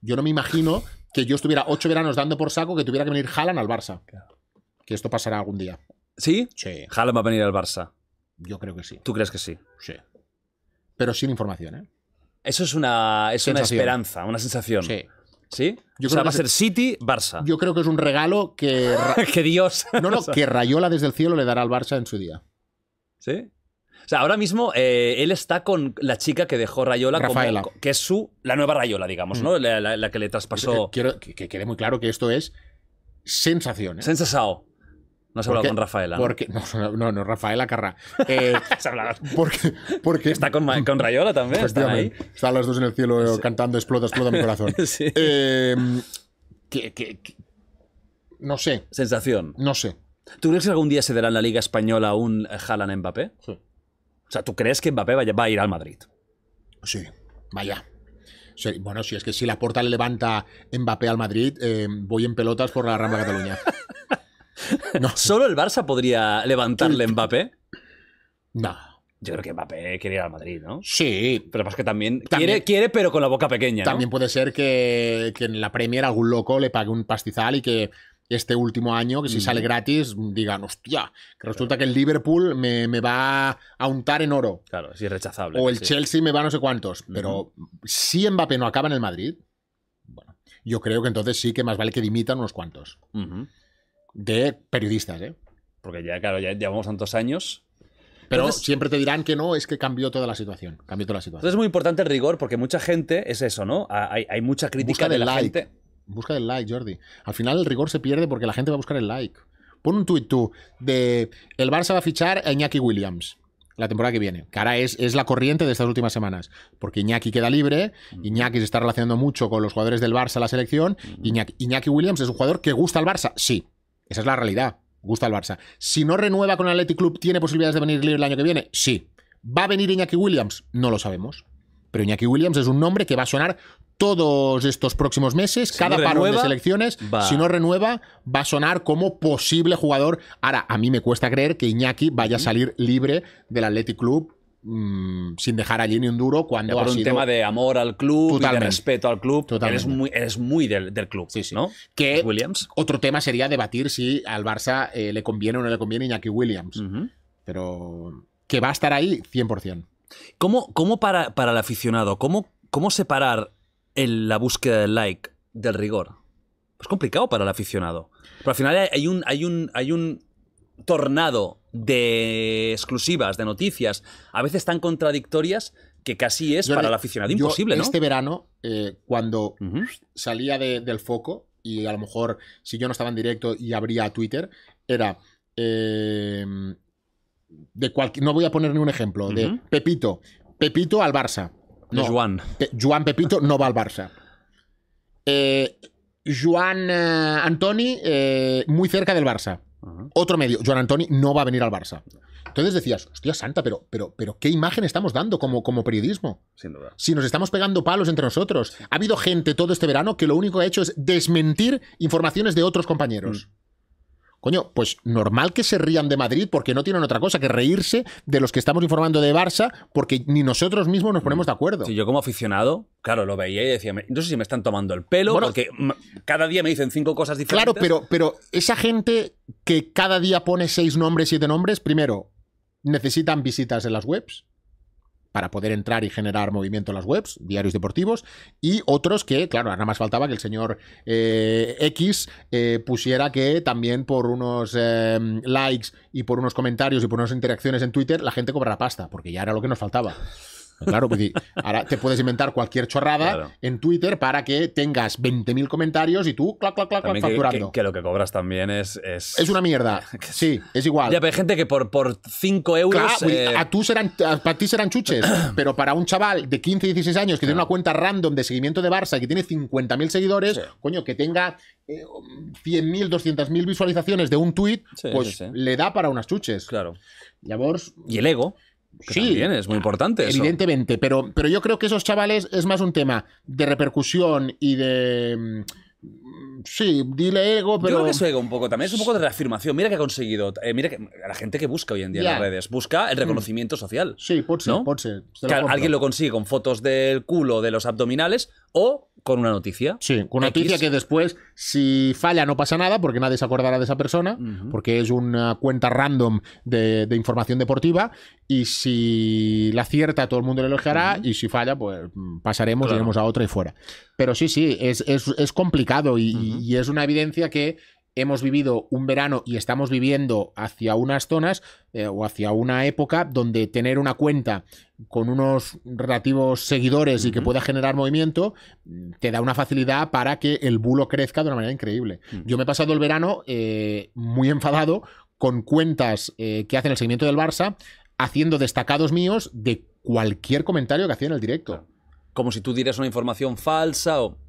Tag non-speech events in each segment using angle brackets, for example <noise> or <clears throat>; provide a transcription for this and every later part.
Yo no me imagino que yo estuviera ocho veranos dando por saco que tuviera que venir Haaland al Barça. Que esto pasará algún día. ¿Sí? Sí. Haaland va a venir al Barça. Yo creo que sí. ¿Tú crees que sí? Sí. Pero sin información, ¿eh? Eso es una, esperanza, una sensación. Sí. ¿Sí? Yo o sea, va a ser City, Barça. Yo creo que es un regalo que. <laughs> que Dios. No, no, <laughs> que Rayola desde el cielo le dará al Barça en su día. ¿Sí? O sea, ahora mismo eh, él está con la chica que dejó Rayola, que es su, la nueva Rayola, digamos, mm. ¿no? La, que le traspasó. Eh, quiero que, quede muy claro que esto es sensación. ¿eh? Sensasao. No se ha hablado con Rafaela. ¿no? Porque, no, no, Rafaela Carra. <laughs> Eh, porque, porque, está con, con Rayola también. Están, ahí. están las dos en el cielo cantando Explota, explota mi corazón. <laughs> Sí. Em, que, que, no sé. Sensación. No sé. ¿Tú crees que algún día se dará en la Liga Española un Jalan eh, Mbappé? Sí. O sea, ¿tú crees que Mbappé va a ir al Madrid? Sí, vaya. bueno, si es que si la puerta le levanta Mbappé al Madrid, eh, voy en pelotas por la Ramba Cataluña. <laughs> No. ¿Solo el Barça podría levantarle Mbappé? No. Yo creo que Mbappé quiere ir al Madrid, ¿no? Sí. Pero más que también, quiere, pero con la boca pequeña. También puede ser que, que, en la Premier algún loco le pague un pastizal y que este último año, que si sale gratis, digan, hostia, que resulta que el Liverpool me, va a untar en oro. Claro, es irrechazable. O el Chelsea me va no sé cuántos. Pero si Mbappé no acaba en el Madrid, bueno, yo creo que entonces sí que más vale que dimitan unos cuantos. De periodistas, ¿eh? Porque ya, claro, ya llevamos tantos años pero siempre te dirán que no, es que cambió toda la situación. Cambió toda la situación. Entonces es muy importante el rigor porque mucha gente es eso, ¿no? Hay, mucha crítica de la gente. Busca el like, Jordi. Al final el rigor se pierde porque la gente va a buscar el like. Pon un tuit tú de el Barça va a fichar a Iñaki Williams la temporada que viene. Que ahora es, la corriente de estas últimas semanas. Porque Iñaki queda libre, mm. Iñaki se está relacionando mucho con los jugadores del Barça, la selección. Mm. Iñaki, Iñaki Williams es un jugador que gusta al Barça. Sí, esa es la realidad. Gusta al Barça. Si no renueva con el Athletic Club, ¿tiene posibilidades de venir libre el año que viene? Sí. ¿Va a venir Iñaki Williams? No lo sabemos. Pero Iñaki Williams es un nombre que va a sonar todos estos próximos meses, cada no de selecciones, si no renueva, va a sonar como posible jugador. Ahora, a mí me cuesta creer que Iñaki vaya a salir libre del Athletic Club mm, sin dejar allí ni un duro cuando por un tema de amor al club de respeto al club Totalmente. eres muy muy del, club sí, sí. que Williams otro tema sería debatir si al Barça eh, le conviene o no le conviene Iñaki Williams pero que va a estar ahí 100% ¿Cómo, cómo para, para el aficionado cómo, cómo separar la búsqueda del like, del rigor. Es complicado para el aficionado. Pero al final hay un, hay un, hay un tornado de exclusivas, de noticias, a veces tan contradictorias que casi es para el aficionado imposible, Este verano, eh, cuando salía del foco, y a lo mejor si yo no estaba en directo y abría Twitter, era. Em, de cual, no voy a poner ni un ejemplo, de Pepito, Pepito al Barça. No, Joan. Pepito no va al Barça. Eh, Juan Joan eh, Antoni, eh, muy cerca del Barça. Otro medio, Joan Antoni no va a venir al Barça. Entonces decías, hostia santa, pero, pero, pero ¿qué imagen estamos dando como, como periodismo? Sin duda. Si nos estamos pegando palos entre nosotros. Ha habido gente todo este verano que lo único que ha hecho es desmentir informaciones de otros compañeros. Mm. Coño, pues normal que se rían de Madrid porque no tienen otra cosa que reírse de los que estamos informando de Barça porque ni nosotros mismos nos ponemos de acuerdo. Sí, yo como aficionado, claro, lo veía y decía, no sé si me están tomando el pelo porque cada día me dicen cinco cosas diferentes. Claro, pero, pero esa gente que cada día pone seis nombres, siete nombres, primero, necesitan visitas en las webs para poder entrar y generar movimiento en las webs, diarios deportivos, y otros que, claro, nada más faltaba que el señor eh, X eh, pusiera que también por unos eh, likes y por unos comentarios y por unas interacciones en Twitter la gente la pasta, porque ya era lo que nos faltaba. Claro, pues, ahora te puedes inventar cualquier chorrada en Twitter para que tengas 20.000 comentarios y tú, clac, clac, clac, facturando. Que, lo que cobras también es, es. una mierda. <laughs> Sí, es igual. Ya, pero hay gente que por, por 5 euros. Eh, a tú serán, ti serán chuches, <clears throat> pero para un chaval de 15, 16 años que tiene una cuenta random de seguimiento de Barça y que tiene 50.000 seguidores, coño, que tenga 100.000, eh, 200.000 visualizaciones de un tuit, pues le da para unas chuches. Claro. Y el ego sí, es muy importante. Evidentemente, Pero, pero yo creo que esos chavales es más un tema de repercusión y de... Mm, sí, dile ego, pero. Yo creo que es ego un poco también. Es un poco de reafirmación. Mira que ha conseguido. Eh, mira que la gente que busca hoy en día en las redes. Busca el mm. reconocimiento social. Sí, por sí alguien lo consigue con fotos del culo, de los abdominales o con una noticia. Sí, con una noticia que después, si falla, no pasa nada, porque nadie se acordará de esa persona, porque es una cuenta random de, información deportiva, y si la acierta, todo el mundo le elogiará, y si falla, pues mm, pasaremos, iremos a otra y fuera. Pero sí, sí, es, complicado y es una evidencia que hemos vivido un verano y estamos viviendo hacia unas zonas eh, o hacia una época donde tener una cuenta con unos relativos seguidores y que pueda generar movimiento mm, te da una facilidad para que el bulo crezca de una manera increíble. Mm. Yo me he pasado el verano eh, muy enfadado con cuentas eh, que hacen el seguimiento del Barça haciendo destacados míos de cualquier comentario que hacía en el directo. Como si tú dieras una información falsa o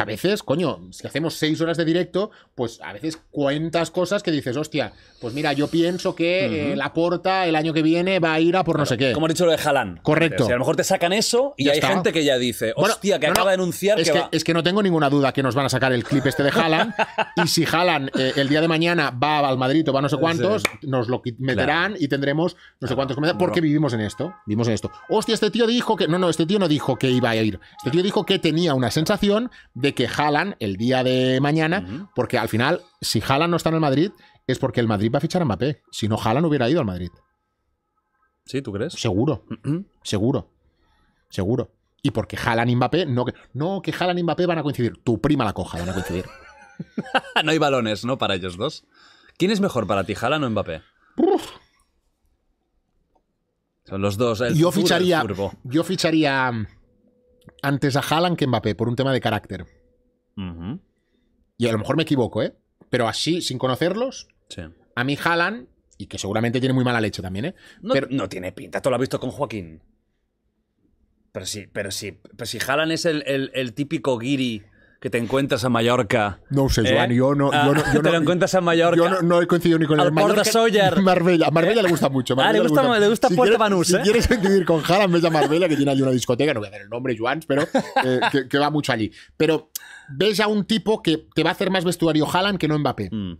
a veces, coño, si hacemos seis horas de directo, pues a veces cuentas cosas que dices, hostia, pues mira, yo pienso que eh, la porta el año que viene va a ir a por no sé qué. Como has dicho lo de Jalan Correcto. O a lo mejor te sacan eso y hay gente que ya dice, hostia, que acaba de anunciar es que, es que no tengo ninguna duda que nos van a sacar el clip este de Jalan y si Jalan eh, el día de mañana va al Madrid o va a no sé cuántos, nos lo meterán y tendremos no sé cuántos comentarios. Porque vivimos en esto. Vivimos en esto. Hostia, este tío dijo que. No, no, este tío no dijo que iba a ir. Este tío dijo que tenía una sensación de que Jalan el día de mañana, porque al final, si Jalan no está en el Madrid, es porque el Madrid va a fichar a Mbappé. Si no, Jalan hubiera ido al Madrid. Sí, ¿tú crees? Seguro, seguro, seguro. Y porque Jalan y Mbappé, no que, no, que Jalan y Mbappé van a coincidir. Tu prima la coja, van a coincidir. <laughs> no hay balones, ¿no? Para ellos dos. ¿Quién es mejor para ti, Jalan o Mbappé? Son los dos. yo, ficharía, yo ficharía antes a Jalan que Mbappé por un tema de carácter y a lo mejor me equivoco, ¿eh? Pero así, sin conocerlos, a mí Jalan, y que seguramente tiene muy mala leche también, ¿eh? pero, no tiene pinta, tú lo has visto con Joaquín. Pero sí, pero sí, pero si Jalan es el, típico guiri que te encuentras a Mallorca. No sé, ¿eh? Joan, yo no. Yo no, ah, yo <laughs> no te lo encuentras a Mallorca. Yo no, he coincidido ni con el <laughs> Marbella. Marbella le gusta mucho. Ah, le gusta, le gusta, le si Puerto quieres, Si ¿eh? quieres coincidir con Jalan, ves a Marbella, que tiene allí una discoteca, no voy a dar el nombre, Joan, pero eh, que, va mucho allí. Pero ves a un tipo que te va a hacer más vestuario Haaland que no Mbappé. Mm.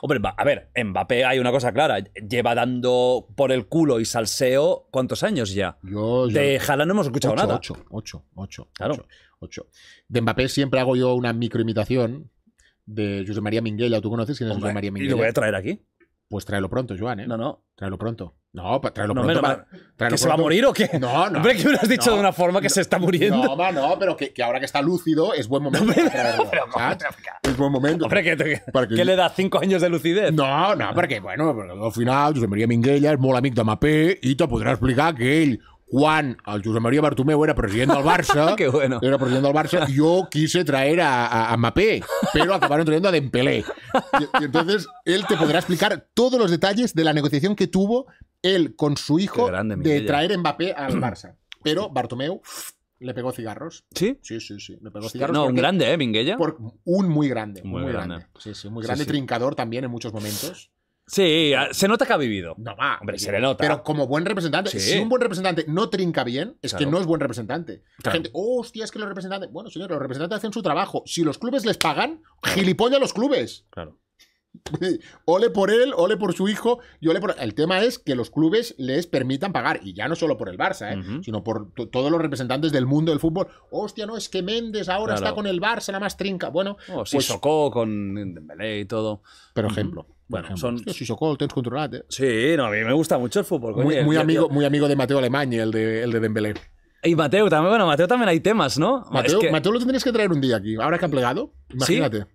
Hombre, a ver, Mbappé hay una cosa clara. Lleva dando por el culo y salseo cuántos años ya. de Haaland no hemos escuchado nada. Ocho, ocho, ocho. De Mbappé siempre hago yo una microimitación de José María Minguella. ¿Tú conoces quién es José María Minguella? Y lo voy a traer aquí. Pues tráelo pronto, Joan, ¿eh? No, no. Tráelo pronto. No, pues tráelo pronto. Para, ¿Que se va a morir o qué? No, no. Hombre, que me lo has dicho de una forma que se está muriendo. No, ma, no, pero que, ahora que está lúcido es buen momento. para es buen momento. Hombre, que, le da cinco años de lucidez. No, no, porque bueno, al final José María Minguella es muy amigo de Mapé y te podrá explicar que él Juan el José María Bartomeu era presidente del Barça, <laughs> qué bueno. era presidente del Barça, yo quise traer a, a, Mapé, pero acabaron trayendo a Dempelé. y entonces él te podrá explicar todos los detalles de la negociación que tuvo él con su hijo de traer Mbappé al <clears throat> Barça. Pero Bartomeu le pegó cigarros. ¿Sí? Sí, sí, sí. Le pegó cigarros. No, un grande, ¿eh, Minguella? Por, un muy grande. Muy, grande. Sí, sí, muy grande. Trincador también en muchos momentos. Sí, se nota que ha vivido. No va. Hombre, se le nota. Pero como buen representante, si un buen representante no trinca bien, es que no es buen representante. La gente, oh, hostia, es que los representantes. Bueno, señor, los representantes hacen su trabajo. Si los clubes les pagan, gilipollas los clubes. Claro. <laughs> ole por él, ole por su hijo ole por... El tema es que los clubes les permitan pagar, y ya no solo por el Barça, ¿eh? sino por todos los representantes del mundo del fútbol. Hostia, no, es que Méndez ahora está con el Barça, la más trinca. Bueno, oh, pues Socó con Dembélé y todo. pero ejemplo. Bueno, son... Si socó, lo tienes controlado, ¿eh? Sí, no, a mí me gusta mucho el fútbol. Muy, Mateo muy el amigo, muy amigo de Mateo un día aquí ahora que Dembélé. Y Mateo